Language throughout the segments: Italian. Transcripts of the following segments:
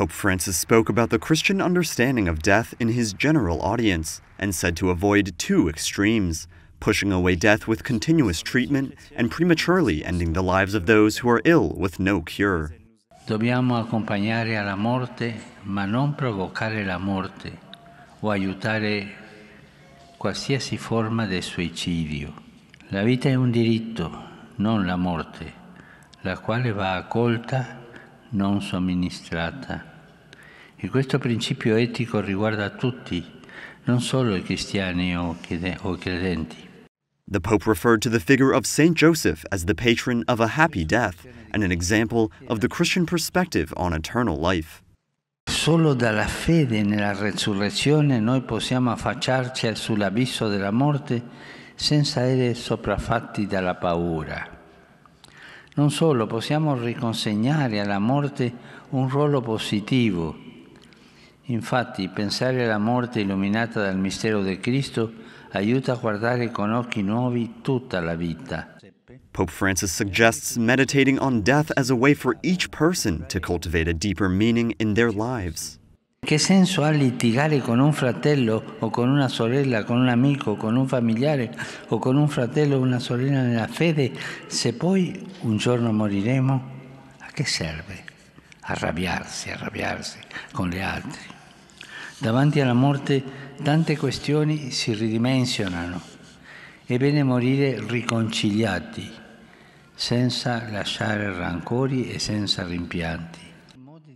Pope Francis spoke about the Christian understanding of death in his general audience and said to avoid two extremes pushing away death with continuous treatment and prematurely ending the lives of those who are ill with no cure. Dobbiamo accompagnare alla morte, ma non provocare la morte o aiutare qualsiasi forma di suicidio. La vita è un diritto, non la morte, la quale va accolta non somministrata. E questo principio etico riguarda tutti, non solo i cristiani o, credenti. The Pope referred to the figure of Saint Joseph as the patron of a happy death and an example of the Christian perspective on eternal life. Solo dalla fede nella resurrezione noi possiamo affacciarci sull'abisso della morte senza essere sopraffatti dalla paura. Non solo, possiamo riconsegnare alla morte un ruolo positivo. Infatti, pensare alla morte illuminata dal mistero di Cristo aiuta a guardare con occhi nuovi tutta la vita. Pope Francis suggests meditating on death as a way for each person to cultivate a deeper meaning in their lives. Che senso ha litigare con un fratello o con una sorella, con un amico, con un familiare o con un fratello o una sorella nella fede se poi un giorno moriremo? A che serve? Arrabbiarsi, arrabbiarsi con gli altri. Davanti alla morte tante questioni si ridimensionano. È bene morire riconciliati, senza lasciare rancori e senza rimpianti.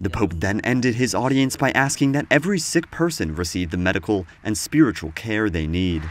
The Pope then ended his audience by asking that every sick person receive the medical and spiritual care they need.